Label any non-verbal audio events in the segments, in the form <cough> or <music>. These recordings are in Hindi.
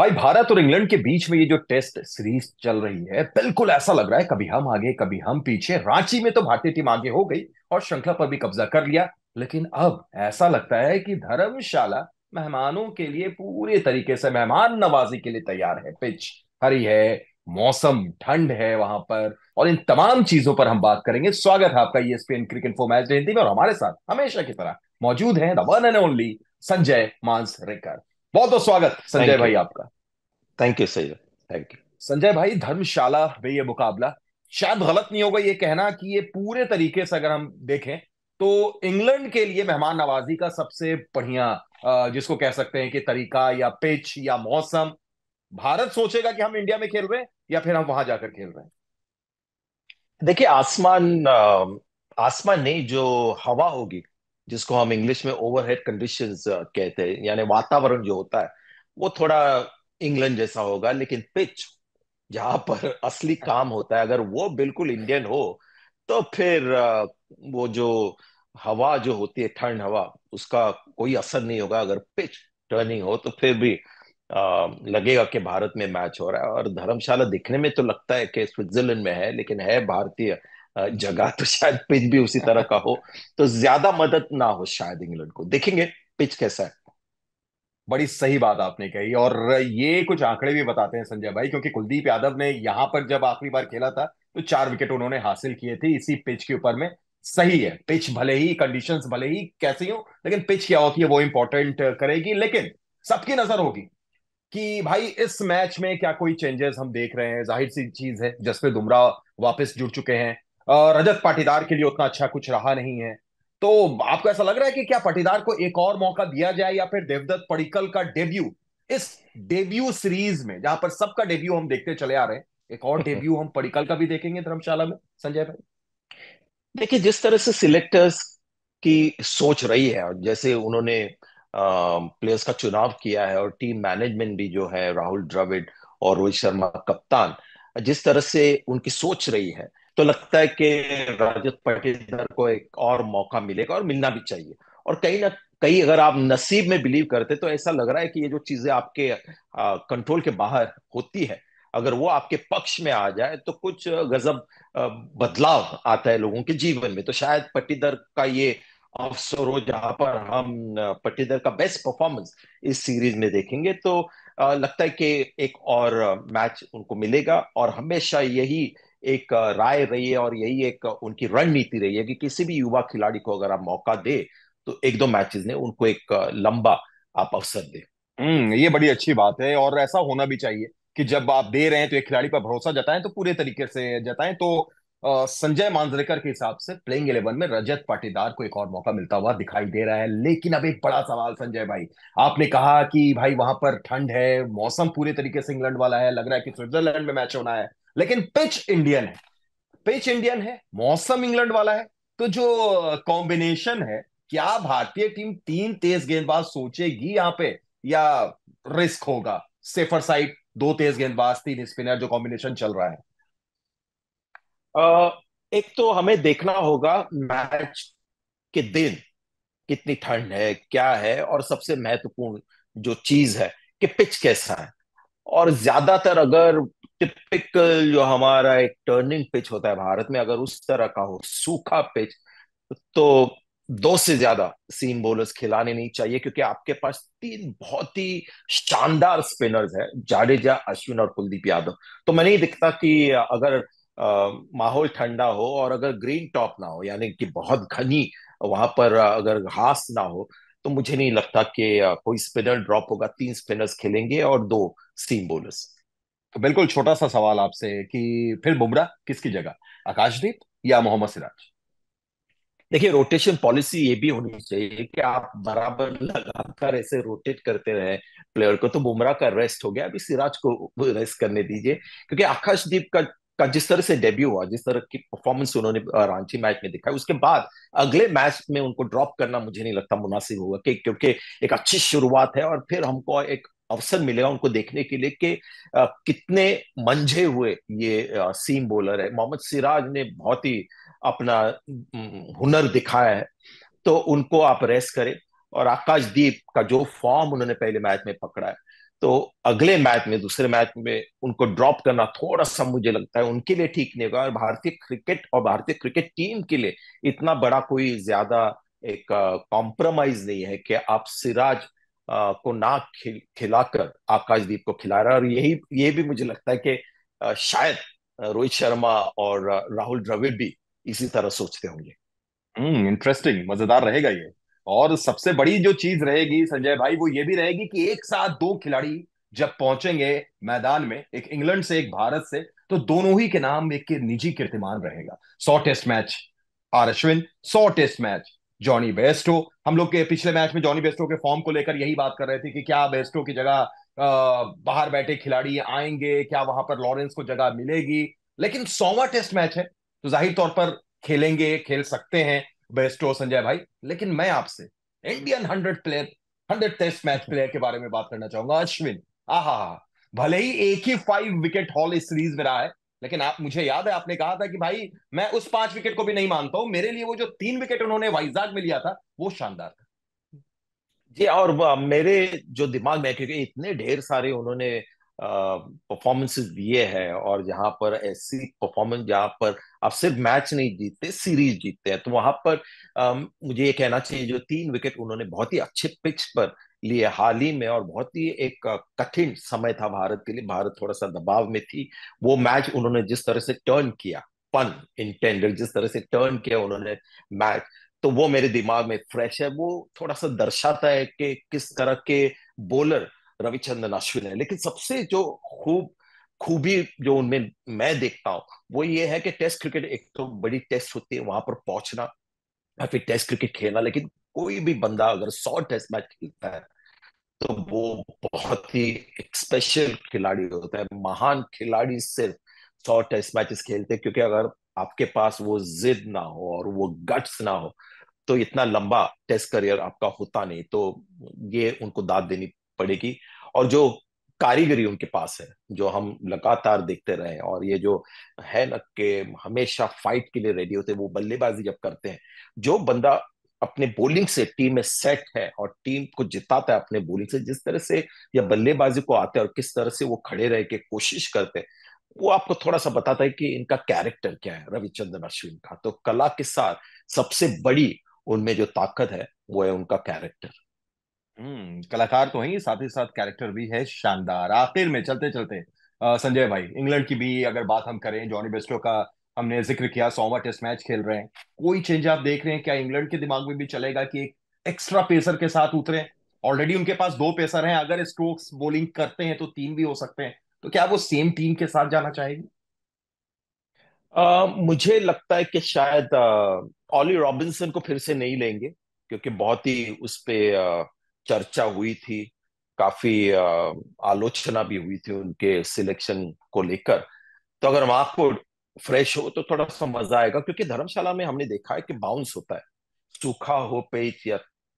भाई भारत और इंग्लैंड के बीच में ये जो टेस्ट सीरीज चल रही है बिल्कुल ऐसा लग रहा है कभी हम आगे कभी हम पीछे रांची में तो भारतीय टीम आगे हो गई और श्रृंखला पर भी कब्जा कर लिया लेकिन अब ऐसा लगता है कि धर्मशाला मेहमानों के लिए पूरे तरीके से मेहमान नवाजी के लिए तैयार है पिच हरी है मौसम ठंड है वहां पर और इन तमाम चीजों पर हम बात करेंगे स्वागत है आपका ESPN cricket for match Hindi में और हमारे साथ हमेशा की तरह मौजूद है one and only Sanjay Manjrekar बहुत बहुत स्वागत संजय भाई आपका थैंक यू सही थैंक यू संजय भाई धर्मशाला में ये मुकाबला शायद गलत नहीं होगा ये कहना कि ये पूरे तरीके से अगर हम देखें तो इंग्लैंड के लिए मेहमान नवाजी का सबसे बढ़िया जिसको कह सकते हैं कि तरीका या पिच या मौसम भारत सोचेगा कि हम इंडिया में खेल रहे हैं या फिर हम वहां जाकर खेल रहे हैं देखिए आसमान आसमान नहीं जो हवा होगी जिसको हम इंग्लिश में ओवरहेड कंडीशंस uh, कहते हैं यानी वातावरण जो होता है वो थोड़ा इंग्लैंड जैसा होगा लेकिन पिच जहां पर असली काम होता है अगर वो बिल्कुल इंडियन हो तो फिर uh, वो जो हवा जो होती है ठंड हवा उसका कोई असर नहीं होगा अगर पिच टर्निंग हो तो फिर भी आ, uh, लगेगा कि भारत में मैच हो रहा है और धर्मशाला दिखने में तो लगता है कि स्विट्जरलैंड में है लेकिन है भारतीय जगह तो शायद पिच भी उसी तरह का हो तो ज्यादा मदद ना हो शायद इंग्लैंड को देखेंगे पिच कैसा है बड़ी सही बात आपने कही और ये कुछ आंकड़े भी बताते हैं संजय भाई क्योंकि कुलदीप यादव ने यहां पर जब आखिरी बार खेला था तो चार विकेट उन्होंने हासिल किए थे इसी पिच के ऊपर में सही है पिच भले ही कंडीशंस भले ही कैसी हो लेकिन पिच क्या होती है वो इंपॉर्टेंट करेगी लेकिन सबकी नजर होगी कि भाई इस मैच में क्या कोई चेंजेस हम देख रहे हैं जाहिर सी चीज है जसप्रीत बुमराह वापस जुड़ चुके हैं रजत पाटीदार के लिए उतना अच्छा कुछ रहा नहीं है तो आपको ऐसा लग रहा है कि क्या पाटीदार को एक और मौका दिया जाए या फिर देवदत्त पडिकल का डेब्यू इस डेब्यू सीरीज में जहां पर सबका डेब्यू हम देखते चले आ रहे हैं एक और डेब्यू <laughs> हम पडिकल का भी देखेंगे धर्मशाला में संजय भाई देखिए जिस तरह से सिलेक्टर्स की सोच रही है और जैसे उन्होंने प्लेयर्स का चुनाव किया है और टीम मैनेजमेंट भी जो है राहुल द्रविड़ और रोहित शर्मा कप्तान जिस तरह से उनकी सोच रही है तो लगता है कि राजद पाटीदार को एक और मौका मिलेगा और मिलना भी चाहिए और कहीं ना कहीं अगर आप नसीब में बिलीव करते तो ऐसा लग रहा है कि ये जो चीजें आपके कंट्रोल के बाहर होती है अगर वो आपके पक्ष में आ जाए तो कुछ गजब बदलाव आता है लोगों के जीवन में तो शायद पट्टीदर का ये अवसर हो जहां पर हम पट्टीदर का बेस्ट परफॉर्मेंस इस सीरीज में देखेंगे तो लगता है कि एक और मैच उनको मिलेगा और हमेशा यही एक राय रही है और यही एक उनकी रणनीति रही है कि किसी भी युवा खिलाड़ी को अगर आप मौका दे तो एक दो मैचेस ने उनको एक लंबा आप अवसर दे हम्म ये बड़ी अच्छी बात है और ऐसा होना भी चाहिए कि जब आप दे रहे हैं तो एक खिलाड़ी पर भरोसा जताएं तो पूरे तरीके से जताएं तो संजय मांजरेकर के हिसाब से प्लेइंग इलेवन में रजत पाटीदार को एक और मौका मिलता हुआ दिखाई दे रहा है लेकिन अब एक बड़ा सवाल संजय भाई आपने कहा कि भाई वहां पर ठंड है मौसम पूरे तरीके से इंग्लैंड वाला है लग रहा है कि स्विट्जरलैंड में मैच होना है लेकिन पिच इंडियन है पिच इंडियन है मौसम इंग्लैंड वाला है तो जो कॉम्बिनेशन है क्या भारतीय टीम तीन तेज गेंदबाज सोचेगी यहां पे या रिस्क होगा सेफर साइड दो तेज गेंदबाज तीन स्पिनर जो कॉम्बिनेशन चल रहा है आ, एक तो हमें देखना होगा मैच के दिन कितनी ठंड है क्या है और सबसे महत्वपूर्ण जो चीज है कि पिच कैसा है और ज्यादातर अगर टिपिकल जो हमारा एक टर्निंग पिच होता है भारत में अगर उस तरह का हो सूखा पिच तो दो से ज्यादा सीम बोलर्स खिलाने नहीं चाहिए क्योंकि आपके पास तीन बहुत ही शानदार स्पिनर्स हैं जाडेजा अश्विन और कुलदीप यादव तो मैं नहीं दिखता कि अगर आ, माहौल ठंडा हो और अगर ग्रीन टॉप ना हो यानी कि बहुत घनी वहां पर अगर घास ना हो तो मुझे नहीं लगता कि कोई स्पिनर ड्रॉप होगा तीन स्पिनर्स खेलेंगे और दो स्टीम बोलर्स तो बिल्कुल छोटा सा सवाल आपसे कि फिर बुमराह किसकी जगह आकाशदीप या मोहम्मद सिराज देखिए रोटेशन पॉलिसी ये भी होनी चाहिए कि आप बराबर लगातार ऐसे रोटेट करते रहे प्लेयर को तो बुमराह का रेस्ट हो गया अभी सिराज को रेस्ट करने दीजिए क्योंकि आकाशदीप का का जिस तरह से डेब्यू हुआ जिस तरह की परफॉर्मेंस उन्होंने रांची मैच में दिखाई उसके बाद अगले मैच में उनको ड्रॉप करना मुझे नहीं लगता मुनासिब होगा कि क्योंकि एक अच्छी शुरुआत है और फिर हमको एक अवसर मिलेगा उनको देखने के लिए कि कितने मंझे हुए ये सीम बोलर है मोहम्मद सिराज ने बहुत ही अपना हुनर दिखाया है तो उनको आप रेस करें और आकाशदीप का जो फॉर्म उन्होंने पहले मैच में पकड़ा है तो अगले मैच में दूसरे मैच में उनको ड्रॉप करना थोड़ा सा मुझे लगता है उनके लिए ठीक नहीं होगा और भारतीय क्रिकेट और भारतीय क्रिकेट टीम के लिए इतना बड़ा कोई ज्यादा एक कॉम्प्रोमाइज नहीं है कि आप सिराज को ना खिल, खिलाकर आकाशदीप को खिला रहे और यही ये भी मुझे लगता है कि शायद रोहित शर्मा और राहुल द्रविड़ भी इसी तरह सोचते होंगे हम्म इंटरेस्टिंग मजेदार रहेगा ये और सबसे बड़ी जो चीज रहेगी संजय भाई वो ये भी रहेगी कि एक साथ दो खिलाड़ी जब पहुंचेंगे मैदान में एक इंग्लैंड से एक भारत से तो दोनों ही के नाम एक के निजी कीर्तिमान रहेगा सौ टेस्ट मैच आर अश्विन सौ टेस्ट मैच जॉनी बेस्टो हम लोग के पिछले मैच में जॉनी बेस्टो के फॉर्म को लेकर यही बात कर रहे थे कि क्या बेस्टो की जगह बाहर बैठे खिलाड़ी आएंगे क्या वहां पर लॉरेंस को जगह मिलेगी लेकिन सौवा टेस्ट मैच है तो जाहिर तौर पर खेलेंगे खेल सकते हैं बेस्ट हो संजय भाई लेकिन मैं आपसे Indian hundred player hundred test match player के बारे में बात करना चाहूंगा अश्विन आहा भले ही एक ही फाइव विकेट हॉल इस सीरीज में रहा है लेकिन आप मुझे याद है आपने कहा था कि भाई मैं उस पांच विकेट को भी नहीं मानता हूं मेरे लिए वो जो तीन विकेट उन्होंने वाइजाग में लिया था वो शानदार था जी और मेरे जो दिमाग में क्योंकि इतने ढेर सारे उन्होंने परफॉर्मेंसेस दिए हैं और जहां पर ऐसी परफॉर्मेंस जहां पर आप सिर्फ मैच नहीं जीतते सीरीज जीतते हैं तो वहां पर आ, मुझे ये कहना चाहिए जो तीन विकेट उन्होंने बहुत ही अच्छे पिच पर लिए हाल ही में और बहुत ही एक कठिन समय था भारत के लिए भारत थोड़ा सा दबाव में थी वो मैच उन्होंने जिस तरह से टर्न किया पन इंटेंडेड जिस तरह से टर्न किया उन्होंने मैच तो वो मेरे दिमाग में फ्रेश है वो थोड़ा सा दर्शाता है कि किस तरह के बॉलर रविचंद्रन अश्विन है लेकिन सबसे जो खूब खूबी जो उनमें मैं देखता हूँ वो ये है कि टेस्ट क्रिकेट एक तो बड़ी टेस्ट होती है वहां पर पहुंचना या फिर टेस्ट क्रिकेट खेलना लेकिन कोई भी बंदा अगर सौ टेस्ट मैच खेलता है तो वो बहुत ही स्पेशल खिलाड़ी होता है महान खिलाड़ी सिर्फ सौ टेस्ट मैचेस खेलते हैं क्योंकि अगर आपके पास वो जिद ना हो और वो गट्स ना हो तो इतना लंबा टेस्ट करियर आपका होता नहीं तो ये उनको दाद देनी पड़ेगी और जो कारीगरी उनके पास है जो हम लगातार देखते रहे और ये जो है ना के हमेशा फाइट के लिए रेडी होते वो बल्लेबाजी जब करते हैं जो बंदा अपने बोलिंग से टीम में सेट है और टीम को जिताता है अपने बोलिंग से जिस तरह से या बल्लेबाजी को आते हैं और किस तरह से वो खड़े रह के कोशिश करते हैं वो आपको थोड़ा सा बताता है कि इनका कैरेक्टर क्या है रविचंद्रन अश्विन का तो कला के साथ सबसे बड़ी उनमें जो ताकत है वो है उनका कैरेक्टर हम्म, कलाकार तो है साथ ही साथ कैरेक्टर भी है शानदार आखिर में चलते चलते संजय भाई इंग्लैंड की भी अगर बात हम करें जॉनी बेस्टो का हमने जिक्र किया सोवा टेस्ट मैच खेल रहे हैं कोई चेंज आप देख रहे हैं क्या इंग्लैंड के दिमाग में भी चलेगा कि एक एक्स्ट्रा पेसर के साथ उतरे ऑलरेडी उनके पास दो पेसर हैं अगर स्ट्रोक्स बॉलिंग करते हैं तो तीन भी हो सकते हैं तो क्या वो सेम टीम के साथ जाना चाहेगी मुझे लगता है कि शायद ऑली रॉबिन्सन को फिर से नहीं लेंगे क्योंकि बहुत ही उस पर चर्चा हुई थी काफी आलोचना भी हुई थी उनके सिलेक्शन को लेकर तो अगर हम आपको फ्रेश हो तो थोड़ा सा मजा आएगा क्योंकि धर्मशाला में हमने देखा है कि बाउंस होता है सूखा हो पेच या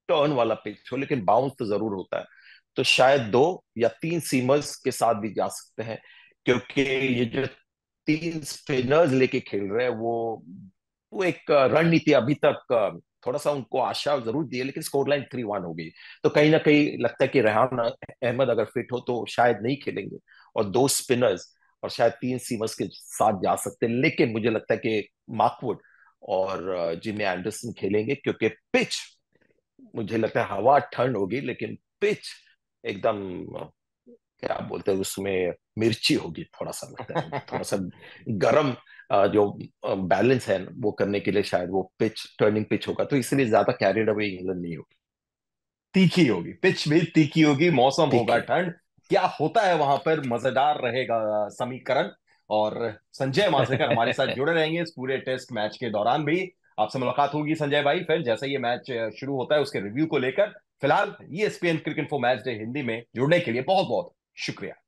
टर्न वाला पेच हो लेकिन बाउंस तो जरूर होता है तो शायद दो या तीन सीमर्स के साथ भी जा सकते हैं क्योंकि ये जो तीन स्पिनर्स लेके खेल रहे हैं वो वो एक रणनीति अभी तक थोड़ा सा उनको आशा जरूर दी है लेकिन स्कोरलाइन थ्री वन हो गई तो कहीं ना कहीं लगता है कि रेहान अहमद अगर फिट हो तो शायद नहीं खेलेंगे और दो स्पिनर्स और शायद तीन सीमर्स के साथ जा सकते हैं लेकिन मुझे लगता है कि मार्कवुड और जिमी एंडरसन खेलेंगे क्योंकि पिच मुझे लगता है हवा ठंड होगी लेकिन पिच एकदम क्या बोलते हैं उसमें मिर्ची होगी थोड़ा सा लगता है <laughs> थोड़ा सा गर्म जो बैलेंस है वो करने के लिए शायद वो पिच टर्निंग पिच होगा तो इसलिए ज्यादा कैरियड अवे इंग्लैंड नहीं होगी तीखी होगी पिच भी तीखी होगी मौसम होगा ठंड क्या होता है वहां पर मजेदार रहेगा समीकरण और संजय मासेकर हमारे साथ <laughs> जुड़े रहेंगे इस पूरे टेस्ट मैच के दौरान भी आपसे मुलाकात होगी संजय भाई फिर जैसे ये मैच शुरू होता है उसके रिव्यू को लेकर फिलहाल ये ESPN cricket for match day Hindi में जुड़ने के लिए बहुत बहुत शुक्रिया